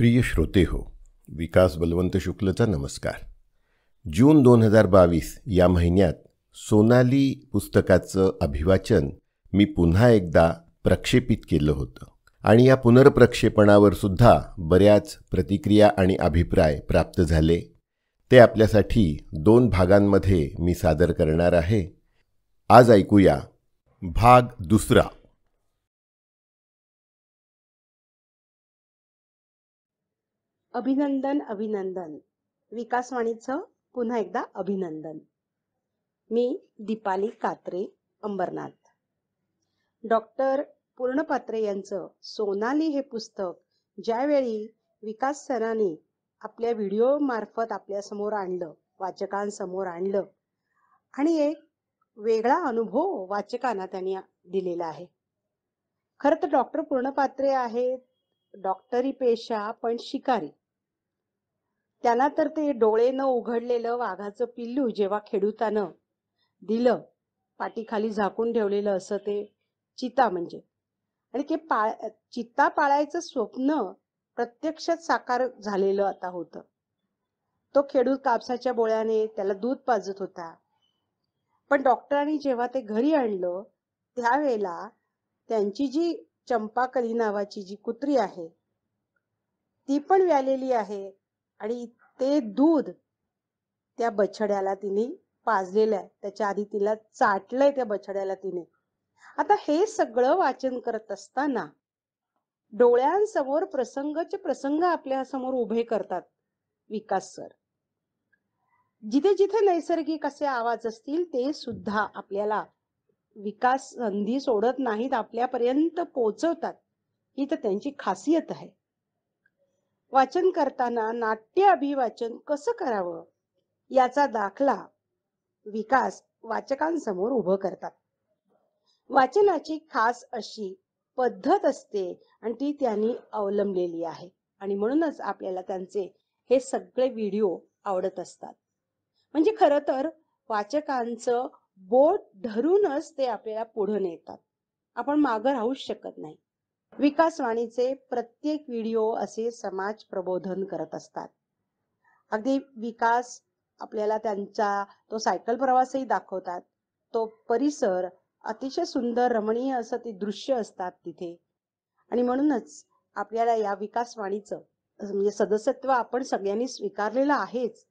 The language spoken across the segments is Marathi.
प्रिय श्रोते हो विकास बलवंत शुक्लचा नमस्कार जून दोन हजार बावीस या महिन्यात सोनाली पुस्तकाचं अभिवाचन मी पुन्हा एकदा प्रक्षेपित केलं होतं आणि या पुनर्प्रक्षेपणावर सुद्धा बऱ्याच प्रतिक्रिया आणि अभिप्राय प्राप्त झाले ते आपल्यासाठी दोन भागांमध्ये मी सादर करणार आहे आज ऐकूया भाग दुसरा अभिनंदन अभिनंदन विकासवाणीचं पुन्हा एकदा अभिनंदन मी दीपाली कात्रे अंबरनाथ डॉक्टर पूर्णपात्रे यांचं सोनाली हे पुस्तक ज्यावेळी विकास सराने आपल्या व्हिडिओमार्फत आपल्यासमोर आणलं वाचकांसमोर आणलं आणि एक वेगळा अनुभव वाचकांना त्यांनी दिलेला आहे खरं तर डॉक्टर पूर्णपात्रे आहेत डॉक्टरी पेशा पण शिकारी त्यांना तर ते डोळे न उघडलेलं वाघाचं पिल्लू जेव्हा खेडूतानं दिलं पाठीखाली झाकून ठेवलेलं असं ते चिता म्हणजे आणि ते पाळ चित्ता पाळायचं स्वप्न प्रत्यक्षात साकार झालेलं आता होतं तो खेडूत कापसाच्या बोळ्याने त्याला दूध पाजत होता पण डॉक्टरांनी जेव्हा ते घरी आणलं त्यावेळेला त्यांची जी चंपाकली नावाची जी कुत्री आहे ती पण व्यालेली आहे आणि ते दूध त्या बछड्याला तिने पाजलेलं आहे त्याच्या आधी तिला चाटलंय त्या बछड्याला तिने आता हे सगळं वाचन करत असताना डोळ्यांसमोर प्रसंगचे प्रसंग आपल्या समोर उभे करतात विकास सर जिथे जिथे नैसर्गिक असे आवाज असतील ते सुद्धा आपल्याला विकास संधी सोडत नाहीत आपल्यापर्यंत पोहोचवतात ही तर त्यांची खासियत आहे वाचन करताना नाट्य अभिवाचन कसं करावं याचा दाखला विकास वाचकांसमोर उभं करतात वाचनाची खास अशी पद्धत असते आणि ती त्यांनी अवलंबलेली आहे आणि म्हणूनच आपल्याला त्यांचे हे सगळे व्हिडिओ आवडत असतात म्हणजे खरं तर वाचकांचं बोट धरूनच ते आपल्याला पुढे नेतात आपण मागं राहूच शकत नाही विकासवाणीचे प्रत्येक व्हिडिओ असे समाज प्रबोधन करत असतात अगदी विकास आपल्याला त्यांचा तो सायकल प्रवासही दाखवतात तो परिसर अतिशय सुंदर रमणीय असं ते दृश्य असतात तिथे आणि म्हणूनच आपल्याला या विकासवाणीचं म्हणजे सदस्यत्व आपण सगळ्यांनी स्वीकारलेलं आहेच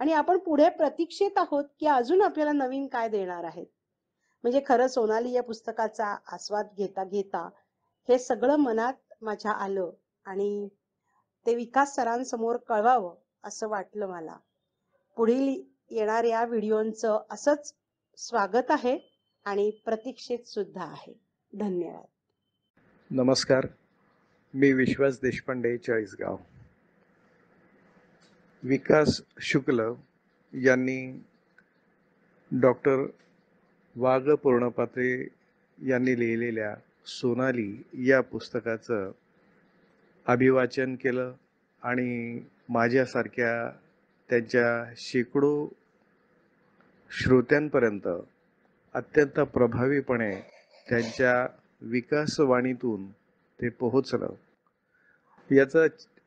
आणि आपण पुढे प्रतीक्षेत आहोत की अजून आपल्याला नवीन काय देणार आहेत म्हणजे खरं सोनाली या पुस्तकाचा आस्वाद घेता घेता हे सगळं मनात माझ्या आलं आणि ते विकास सरांसमोर कळवावं असं वाटलं मला पुढील येणाऱ्या व्हिडिओंचं असंच स्वागत आहे आणि प्रतीक्षेत सुद्धा आहे धन्यवाद नमस्कार मी विश्वास देशपांडे चाळीसगाव विकास शुक्ल यांनी डॉक्टर वाघ पूर्णपात्रे यांनी लिहिलेल्या सोनाली या पुस्तकाचं अभिवाचन केलं आणि माझ्यासारख्या त्यांच्या शेकडो श्रोत्यांपर्यंत अत्यंत प्रभावीपणे त्यांच्या विकासवाणीतून ते पोहोचलं याचा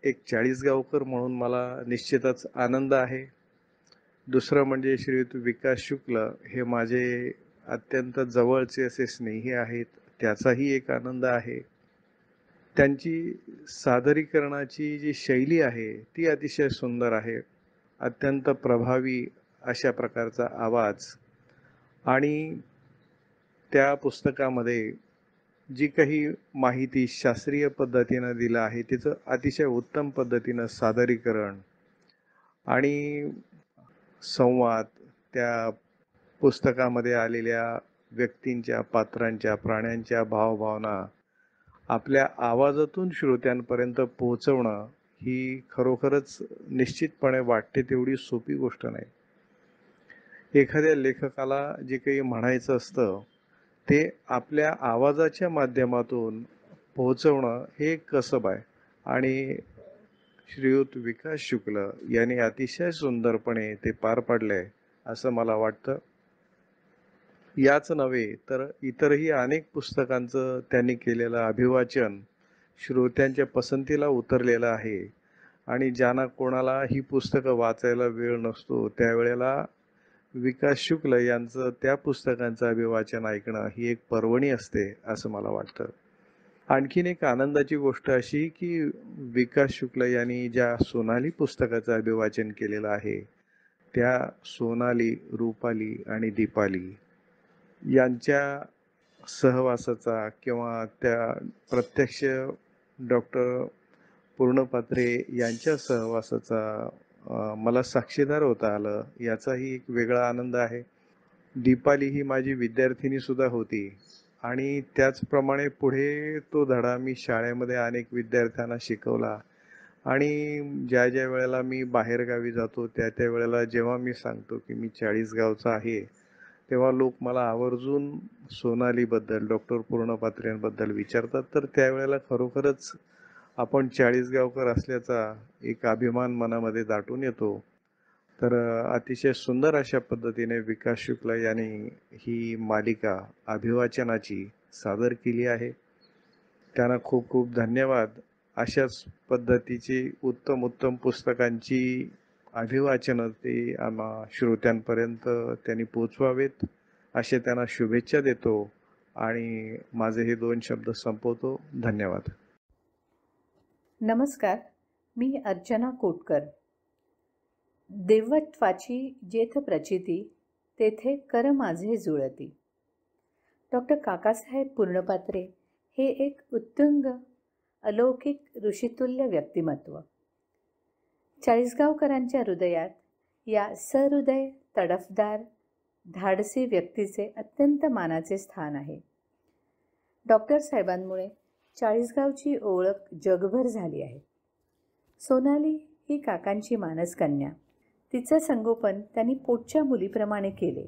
एक चाळीस गावकर म्हणून मला निश्चितच आनंद आहे दुसरं म्हणजे श्रीयुत विकास शुक्ल हे माझे अत्यंत जवळचे असे स्नेही आहेत त्याचाही एक आनंद आहे त्यांची सादरीकरणाची जी शैली आहे ती अतिशय सुंदर आहे अत्यंत प्रभावी अशा प्रकारचा आवाज आणि त्या पुस्तकामध्ये जी काही माहिती शास्त्रीय पद्धतीनं दिलं आहे तिचं अतिशय उत्तम पद्धतीनं सादरीकरण आणि संवाद त्या पुस्तकामध्ये आलेल्या व्यक्तींच्या पात्रांच्या प्राण्यांच्या भावभावना आपल्या आवाजातून श्रोत्यांपर्यंत पोहोचवणं ही खरोखरच निश्चितपणे वाटते तेवढी सोपी गोष्ट नाही एखाद्या लेखकाला जे काही म्हणायचं असतं ते आपल्या आवाजाच्या माध्यमातून पोहोचवणं हे कसब आहे आणि श्रीयुत विकास शुक्ल यांनी अतिशय सुंदरपणे ते पार पाडले असं मला वाटतं याच नव्हे तर इतरही अनेक पुस्तकांचं त्यांनी केलेलं अभिवाचन श्रोत्यांच्या पसंतीला उतरलेलं आहे आणि ज्यांना कोणाला ही पुस्तकं वाचायला वेळ नसतो त्यावेळेला विकास शुक्ल यांचं त्या पुस्तकांचं अभिवाचन ऐकणं ही एक पर्वणी असते असं मला वाटतं आणखीन एक आनंदाची गोष्ट अशी की विकास शुक्ल यांनी ज्या सोनाली पुस्तकाचं अभिवाचन केलेलं आहे त्या सोनाली रूपाली आणि दीपाली यांच्या सहवासाचा किंवा त्या प्रत्यक्ष डॉक्टर पूर्णपात्रे यांच्या सहवासाचा मला साक्षीदार होता आलं याचाही एक वेगळा आनंद आहे दीपाली ही माझी विद्यार्थिनी सुद्धा होती आणि त्याचप्रमाणे पुढे तो धडा मी शाळेमध्ये अनेक विद्यार्थ्यांना शिकवला आणि ज्या ज्या वेळेला मी बाहेरगावी जातो त्या त्या वेळेला जेव्हा मी सांगतो की मी चाळीस गावचा आहे तेव्हा लोक मला आवर्जून सोनालीबद्दल डॉक्टर पूर्णपात्र्यांबद्दल विचारतात तर त्यावेळेला खरोखरच आपण चाळीसगावकर असल्याचा एक अभिमान मनामध्ये दाटून येतो तर अतिशय सुंदर अशा पद्धतीने विकास शुक्ला यांनी ही मालिका अभिवाचनाची सादर केली आहे त्यांना खूप खूप धन्यवाद अशाच पद्धतीची उत्तम उत्तम पुस्तकांची अभिवाचन ते आम्हा श्रोत्यांपर्यंत त्यांनी पोचवावेत असे त्यांना शुभेच्छा देतो आणि माझे हे दोन शब्द संपवतो धन्यवाद नमस्कार मी अर्चना कोटकर देवत्वाची जेथ प्रचिती तेथे कर माझे जुळती डॉक्टर काकासाहेब पूर्णपात्रे हे एक उत्तुंग अलौकिक ऋषितुल्य व्यक्तिमत्व चाळीसगावकरांच्या हृदयात या सहृदय तडफदार धाडसी व्यक्तीचे अत्यंत मानाचे स्थान आहे डॉक्टर साहेबांमुळे चाळीसगावची ओळख जगभर झाली आहे सोनाली ही काकांची मानसकन्या तिचं संगोपन त्यांनी पोटच्या मुलीप्रमाणे केले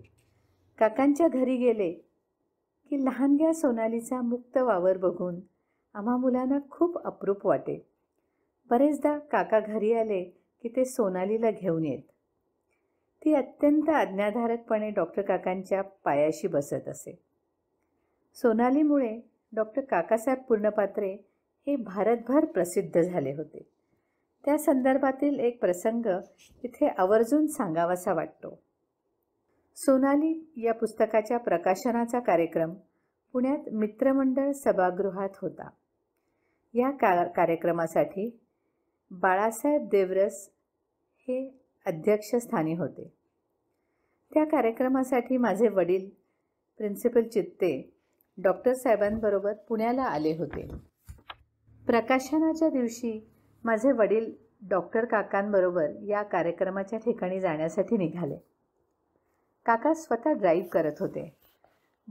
काकांच्या घरी गेले की लहानग्या सोनालीचा मुक्त वावर बघून आम्हा मुलांना खूप अप्रूप वाटे बरेचदा काका घरी आले की ते सोनालीला घेऊन येत ती अत्यंत आज्ञाधारकपणे डॉक्टर काकांच्या पायाशी बसत असे सोनालीमुळे डॉक्टर काकासाहेब पूर्णपात्रे हे भारतभर प्रसिद्ध झाले होते त्या संदर्भातील एक प्रसंग इथे आवर्जून सांगावासा वाटतो सोनाली या पुस्तकाच्या प्रकाशनाचा कार्यक्रम पुण्यात मित्रमंडळ सभागृहात होता या का कार्यक्रमासाठी बाळासाहेब देवरस हे अध्यक्षस्थानी होते त्या कार्यक्रमासाठी माझे वडील प्रिन्सिपल चित्ते डॉक्टर साहेबांबरोबर पुण्याला आले होते प्रकाशनाच्या दिवशी माझे वडील डॉक्टर काकांबरोबर या कार्यक्रमाच्या ठिकाणी जाण्यासाठी निघाले काका स्वतः ड्राईव्ह करत होते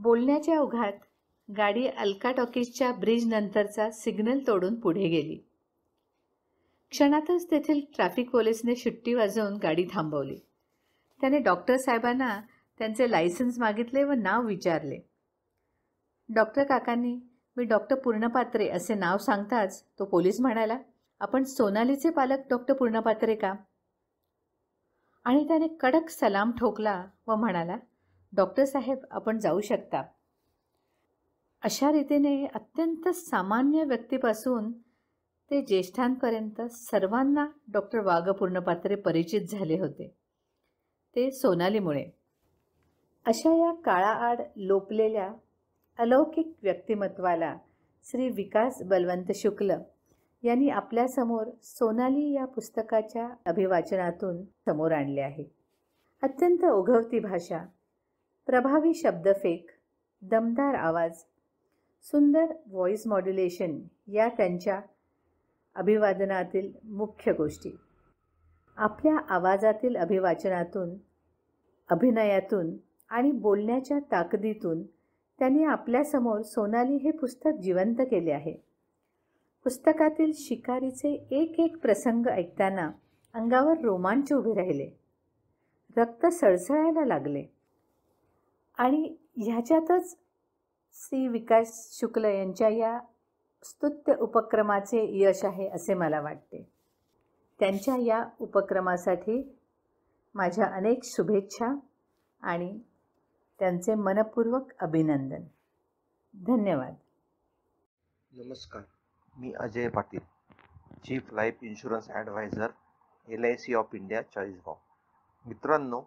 बोलण्याच्या ओघात गाडी अलका टॉकीजच्या ब्रिजनंतरचा सिग्नल तोडून पुढे गेली क्षणातच तेथील ट्रॅफिक पोलिसने शिट्टी वाजवून गाडी थांबवली त्याने डॉक्टर साहेबांना त्यांचे लायसन्स मागितले व नाव विचारले डॉक्टर काकांनी मी डॉक्टर पूर्णपात्रे असे नाव सांगताच तो पोलीस म्हणाला आपण सोनालीचे पालक डॉक्टर पूर्णपात्रे का आणि त्याने कडक सलाम ठोकला व म्हणाला डॉक्टर साहेब आपण जाऊ शकता अशा रीतीने अत्यंत सामान्य व्यक्तीपासून ते ज्येष्ठांपर्यंत सर्वांना डॉक्टर पात्रे परिचित झाले होते ते सोनालीमुळे अशा या काळाआड लोपलेल्या अलौकिक व्यक्तिमत्वाला श्री विकास बलवंत शुक्ल यांनी आपल्यासमोर सोनाली या पुस्तकाच्या अभिवाचनातून समोर आणले आहे अत्यंत ओघवती भाषा प्रभावी शब्दफेक दमदार आवाज सुंदर व्हॉईस मॉड्युलेशन या त्यांच्या अभिवादनातील मुख्य गोष्टी आपल्या आवाजातील अभिवाचनातून अभिनयातून आणि बोलण्याच्या ताकदीतून त्यांनी आपल्यासमोर सोनाली हे पुस्तक जिवंत केले आहे पुस्तकातील शिकारीचे एक एक प्रसंग ऐकताना अंगावर रोमांच उभे राहिले रक्त सळसळायला लागले आणि ह्याच्यातच श्री विकास शुक्ल यांच्या या स्तुत्य उपक्रमाचे यश आहे असे मला वाटते त्यांच्या या उपक्रमासाठी माझ्या अनेक शुभेच्छा आणि त्यांचे मनपूर्वक अभिनंदन धन्यवाद नमस्कार मी Ajay Patil chief life insurance advisor L I C of India Chalisgaon मित्रांनो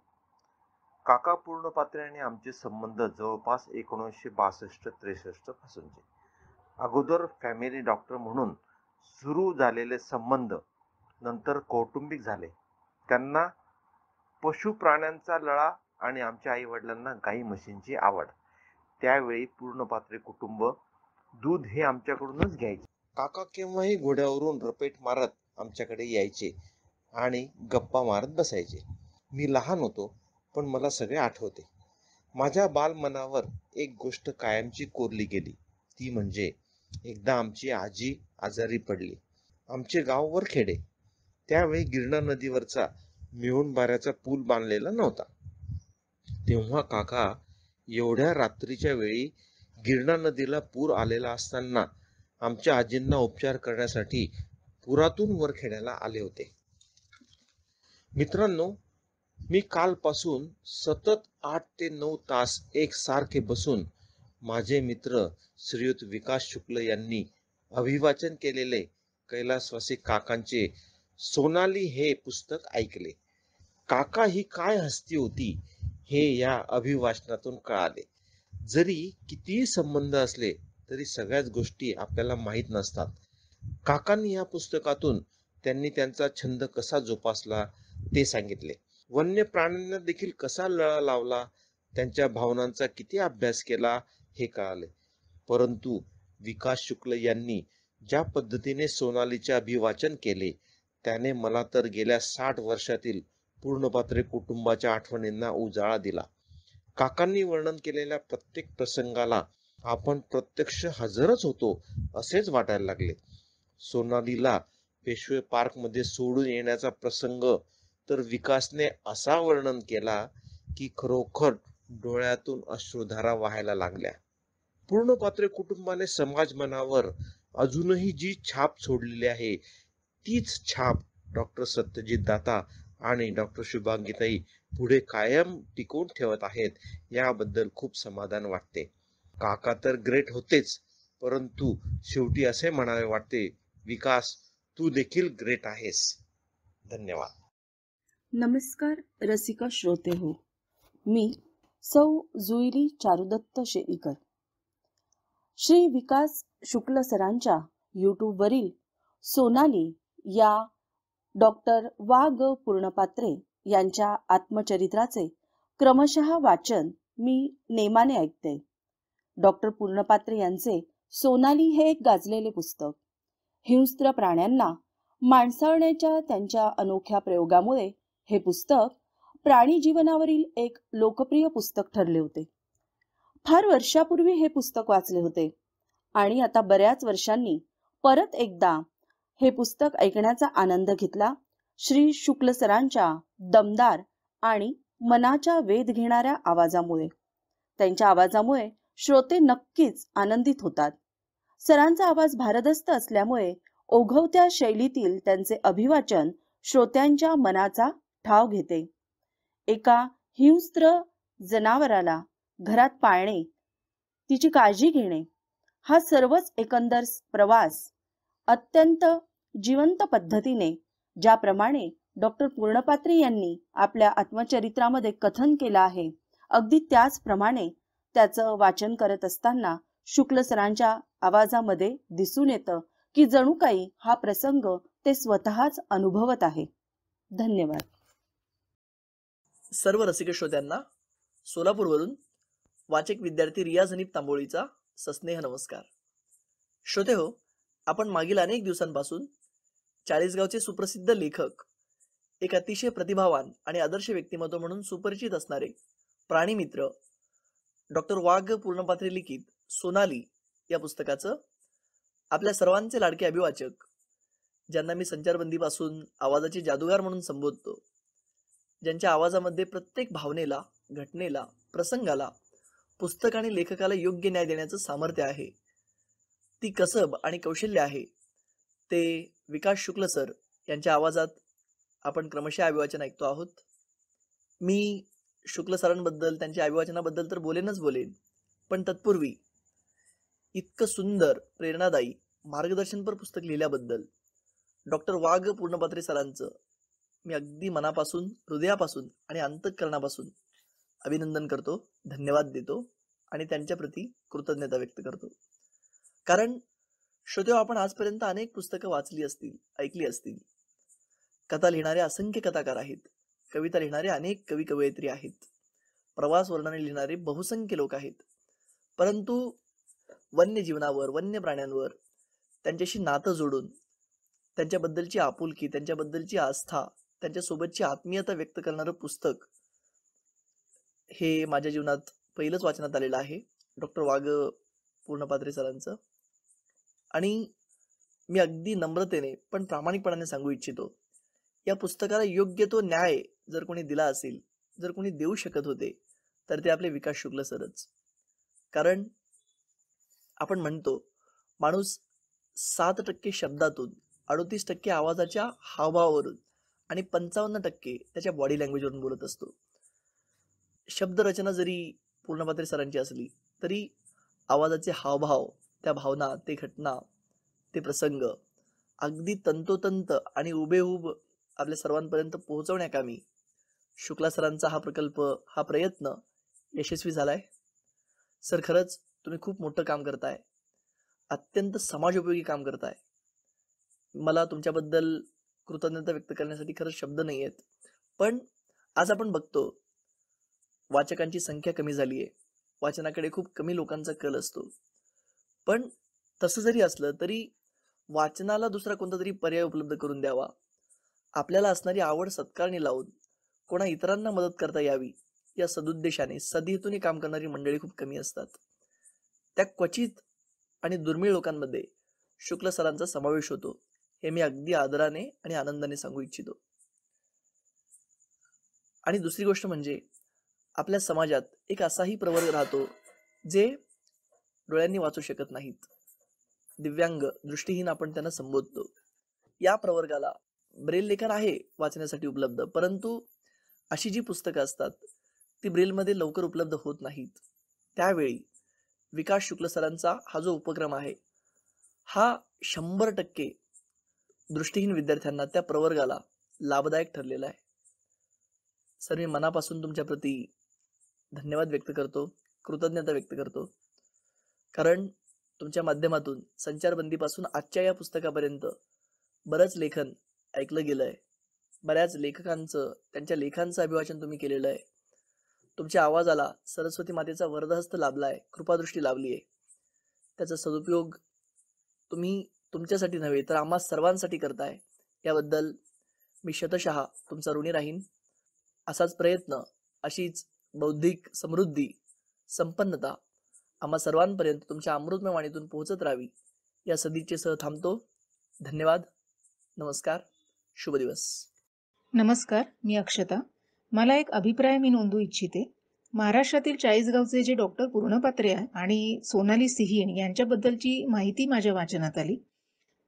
काका पूर्णपात्र्याने आमचे संबंध जवळपास एकोणीसशे बासष्ट त्रेसष्ट पासूनचे अगोदर फॅमिली डॉक्टर म्हणून सुरू झालेले संबंध नंतर कौटुंबिक झाले त्यांना पशु प्राण्यांचा लळा आणि आमच्या आई वडिलांना गाई म्हशींची आवड त्यावेळी पूर्ण पात्र कुटुंब दूध हे आमच्याकडूनच घ्यायचे काका केव्हाही घोड्यावरून रपेट मारत आमच्याकडे यायचे आणि गप्पा मारत बसायचे मी लहान होतो पण मला सगळे आठवते माझ्या बालमनावर एक गोष्ट कायमची कोरली गेली ती म्हणजे एकदा आमची आजी आजारी पडली आमचे गाव वरखेडे त्यावेळी गिरणा नदीवरचा मिळून बाऱ्याचा पूल बांधलेला नव्हता तेव्हा काका एवढ्या रात्रीच्या वेळी गिरणा नदीला पूर आलेला असताना आमच्या आजींना उपचार करण्यासाठी पुरातून वर खेळायला आले होते मित्रांनो मी कालपासून सतत आठ ते नऊ तास एक सारखे बसून माझे मित्र श्रीयुत विकास शुक्ल यांनी अभिवाचन केलेले कैलासवासी काकांचे सोनाली हे पुस्तक ऐकले काका ही काय हस्ती होती हे या अभिवाचनातून कळाले जरी कितीही संबंध असले तरी सगळ्याच गोष्टी आपल्याला माहीत नसतात काकांनी या पुस्तकातून त्यांनी त्यांचा छंद कसा जोपासला ते सांगितले वन्य प्राण्यांना देखील कसा लळा लावला त्यांच्या भावनांचा किती अभ्यास केला हे कळाले परंतु विकास शुक्ल यांनी ज्या पद्धतीने सोनालीचे अभिवाचन केले त्याने मला तर गेल्या साठ वर्षातील पूर्णपात्रे कुटुंबाच्या आठवणींना उजाळा दिला काकांनी वर्णन केलेल्या प्रत्येक प्रसंगाला आपण प्रत्यक्ष हजरच होतो असेच वाटायला लागले सोनालीला पेशवे पार्क मध्ये सोडून येण्याचा प्रसंग तर विकासने असा वर्णन केला की खरोखर डोळ्यातून अश्रुधारा व्हायला लागल्या पूर्ण पात्र कुटुंबाने समाज मनावर अजूनही जी छाप सोडलेली आहे तीच छाप डॉक्टर सत्यजित दाता आणि डॉक्टर शुभांगीताई पुढे कायम टिकवून ठेवत आहेत याबद्दल खूप समाधान वाटते काका तर ग्रेट होतेच परंतु शेवटी असे म्हणावे वाटते विकास तू देखील ग्रेट आहेस धन्यवाद नमस्कार रसिका श्रोते हो मी सौ जुईली चारुदत्त शेईकर श्री विकास शुक्ल सरांच्या यूट्यूबवरील सोनाली या डॉक्टर वा ग पूर्णपात्रे यांच्या आत्मचरित्राचे क्रमशः वाचन मी नेमाने ऐकते डॉक्टर पूर्णपात्रे यांचे सोनाली हे एक गाजलेले पुस्तक हिंस्त्र प्राण्यांना माणसाळण्याच्या त्यांच्या अनोख्या प्रयोगामुळे हे पुस्तक प्राणी जीवनावरील एक लोकप्रिय पुस्तक ठरले होते फार वर्षापूर्वी हे पुस्तक वाचले होते आणि आता बऱ्याच वर्षांनी परत एकदा हे पुस्तक ऐकण्याचा आनंद घेतला श्री शुक्ल सरांच्या दमदार आणि मनाच्या वेध घेणाऱ्या आवाजामुळे त्यांच्या आवाजामुळे श्रोते नक्कीच आनंदित होतात सरांचा आवाज भारदस्त असल्यामुळे ओघवत्या शैलीतील त्यांचे अभिवाचन श्रोत्यांच्या मनाचा ठाव घेते एका हिंस्त्र जनावराला घरात पाळणे तिची काळजी घेणे हा सर्वच एकंदर प्रवास अत्यंत जिवंत पद्धतीने ज्याप्रमाणे डॉक्टर पूर्णपात्री यांनी आपल्या आत्मचरित्रामध्ये कथन केलं आहे अगदी त्याचप्रमाणे त्याचं वाचन करत असताना शुक्ल सरांच्या आवाजामध्ये दिसून येतं की जणू काही हा प्रसंग ते स्वतःच अनुभवत आहे धन्यवाद सर्व रसिक श्रोत्यांना सोलापूरवरून वाचक विद्यार्थी रियाज झनीप तांबोळीचा सस्नेह नमस्कार श्रोते हो आपण मागील अनेक दिवसांपासून चाळीसगावचे सुप्रसिद्ध लेखक एक अतिशय प्रतिभावान आणि आदर्श व्यक्तिमत्व म्हणून सुपरिचित असणारे प्राणीमित्र डॉक्टर वाघ पूर्णपात्री लिखित सोनाली या पुस्तकाचं आपल्या सर्वांचे लाडके अभिवाचक ज्यांना मी संचारबंदीपासून आवाजाचे जादूगार म्हणून संबोधतो ज्यांच्या आवाजामध्ये प्रत्येक भावनेला घटनेला प्रसंगाला पुस्तक आणि लेखकाला योग्य न्याय देण्याचं सामर्थ्य आहे ती कसब आणि कौशल्य आहे ते विकास शुक्ल सर यांच्या आवाजात आपण क्रमशः अभिवाचन ऐकतो आहोत मी शुक्ल सरांबद्दल त्यांच्या अभिवाचनाबद्दल तर बोलेनच बोलेन पण तत्पूर्वी इतकं सुंदर प्रेरणादायी मार्गदर्शनपर पुस्तक लिहिल्याबद्दल डॉक्टर वाघ पूर्णपात्रे सरांचं मी अगदी मनापासून हृदयापासून आणि अंतकरणापासून अभिनंदन करतो धन्यवाद देतो आणि त्यांच्या कृतज्ञता व्यक्त करतो कारण श्रोते आपण आजपर्यंत अनेक पुस्तकं वाचली असतील ऐकली असतील कथा लिहिणारे असंख्य कथाकार आहेत कविता लिहिणारे अनेक कवी कवयित्री आहेत प्रवास वर्णने लिहिणारे बहुसंख्य लोक आहेत परंतु वन्य जीवनावर वन्य प्राण्यांवर त्यांच्याशी नातं जोडून त्यांच्याबद्दलची आपुलकी त्यांच्याबद्दलची आस्था त्यांच्यासोबतची आत्मीयता व्यक्त करणारं पुस्तक हे माझ्या जीवनात पहिलंच वाचनात आलेलं आहे डॉक्टर वाघ पूर्णपात्रे सरांचं आणि मी अगदी नम्रतेने पण प्रामाणिकपणाने सांगू इच्छितो या पुस्तकाला योग्य तो न्याय जर कोणी दिला असेल जर कोणी देऊ शकत होते तर ते आपले विकास शुक्ल सरच कारण आपण म्हणतो माणूस सात टक्के शब्दातून अडोतीस टक्के आवाजाच्या हावभावावरून आणि पंचावन्न टक्के त्याच्या बॉडी लँग्वेजवरून बोलत असतो शब्दरचना जरी पूर्णपात्री सरांची असली तरी आवाजाचे हावभाव त्या भावना ते घटना ते प्रसंग अगदी तंतोतंत आणि उबेहूब आपल्या सर्वांपर्यंत पोहोचवण्याकामी शुक्ला सरांचा हा प्रकल्प हा प्रयत्न यशस्वी झाला आहे सर खरंच तुम्ही खूप मोठं काम करताय अत्यंत समाजोपयोगी काम करताय मला तुमच्याबद्दल कृतज्ञता व्यक्त करण्यासाठी खरंच शब्द नाही आहेत पण आज आपण बघतो वाचकांची संख्या कमी झाली आहे वाचनाकडे खूप कमी लोकांचा कल असतो पण तसं जरी असलं तरी वाचनाला दुसरा कोणता तरी पर्याय उपलब्ध करून द्यावा आपल्याला असणारी आवड सत्कारणी लावून कोणा इतरांना मदत करता यावी या सदुद्देशाने सदहेतून काम करणारी मंडळी खूप कमी असतात त्या क्वचित आणि दुर्मिळ लोकांमध्ये शुक्ल सरांचा समावेश होतो हे मी अगदी आदराने आणि आनंदाने सांगू इच्छितो आणि दुसरी गोष्ट म्हणजे आपल्या समाजात एक असाही प्रवर्ग राहतो जे डोळ्यांनी वाचू शकत नाहीत दिव्यांग दृष्टीहीन आपण त्यांना संबोधतो या प्रवर्गाला ब्रेल लेखन आहे वाचण्यासाठी उपलब्ध परंतु अशी जी पुस्तकं असतात ती ब्रेलमध्ये लवकर उपलब्ध होत नाहीत त्यावेळी विकास शुक्ल सरांचा हा जो उपक्रम आहे हा शंभर टक्के दृष्टीहीन विद्यार्थ्यांना त्या प्रवर्गाला लाभदायक ठरलेला आहे सर मी मनापासून तुमच्या प्रती धन्यवाद व्यक्त करतो कृतज्ञता व्यक्त करतो कारण तुमच्या माध्यमातून संचारबंदीपासून आजच्या या पुस्तकापर्यंत बरंच लेखन ऐकलं गेलं आहे बऱ्याच लेखकांचं त्यांच्या लेखांचं अभिवाचन तुम्ही केलेलं आहे तुमच्या आवाजाला सरस्वती मातेचा वरदहस्त लाभला आहे कृपादृष्टी लाभली आहे त्याचा सदुपयोग तुम्ही तुमच्यासाठी नव्हे तर आम्हा सर्वांसाठी करताय याबद्दल मी शतशः तुमचा ऋणी राहीन असाच प्रयत्न अशीच बौद्धिक समृद्धी संपन्नता आम्हा सर्वांपर्यंत तुमच्या अमृतमय वाणीतून पोहोचत राहावी या सदिच्छे सह थांबतो धन्यवाद नमस्कार शुभ दिवस नमस्कार मी अक्षता मला एक अभिप्राय मी नोंदू इच्छिते महाराष्ट्रातील चाळीसगावचे जे डॉक्टर पूर्णपात्रे आणि सोनाली सिहीन यांच्याबद्दलची माहिती माझ्या वाचनात आली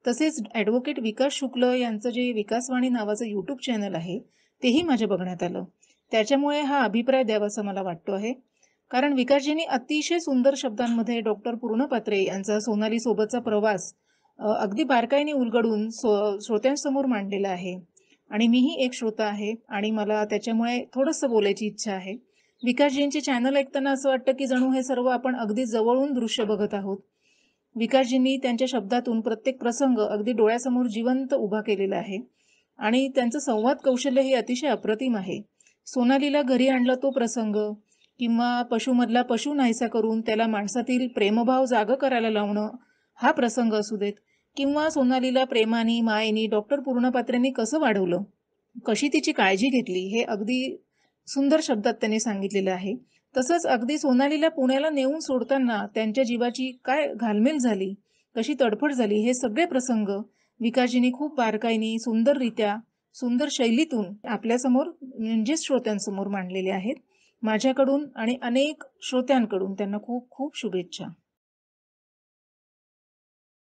तसेच ॲडव्होकेट विकास शुक्ल यांचं जे विकासवाणी नावाचं यूट्यूब चॅनल आहे तेही माझ्या बघण्यात आलं त्याच्यामुळे हा अभिप्राय द्यावा असं मला वाटतो आहे कारण विकासजींनी अतिशय सुंदर शब्दांमध्ये डॉक्टर पूर्णपात्रे यांचा सोनाली सोबतचा प्रवास अगदी बारकाईने उलगडून सो श्रोत्यांसमोर मांडलेला आहे आणि मीही एक श्रोता आहे आणि मला त्याच्यामुळे थोडंसं बोलायची इच्छा आहे विकासजींचे चॅनल ऐकताना असं वाटतं की जणू हे सर्व आपण अगदी जवळून दृश्य बघत आहोत विकासजींनी त्यांच्या शब्दातून प्रत्येक प्रसंग अगदी डोळ्यासमोर जिवंत उभा केलेला आहे आणि त्यांचं संवाद कौशल्य हे अतिशय अप्रतिम आहे सोनालीला घरी आणला तो प्रसंग किंवा पशुमधला पशु नाहीसा करून त्याला माणसातील प्रेमभाव जागं करायला लावणं हा प्रसंग असू देत किंवा सोनालीला प्रेमानी मायेनी डॉक्टर पूर्णपात्रेंनी कसं वाढवलं कशी तिची काळजी घेतली हे अगदी सुंदर शब्दात त्यांनी सांगितलेलं आहे तसंच अगदी सोनालीला पुण्याला नेऊन सोडताना त्यांच्या जीवाची काय घालमेल झाली कशी तडफड झाली हे सगळे प्रसंग विकाजीने खूप बारकाईने सुंदररित्या सुंदर शैलीतून आपल्यासमोर म्हणजेच श्रोत्यांसमोर मांडलेले आहेत माझ्याकडून आणि अनेक श्रोत्यांकडून त्यांना खूप खूप शुभेच्छा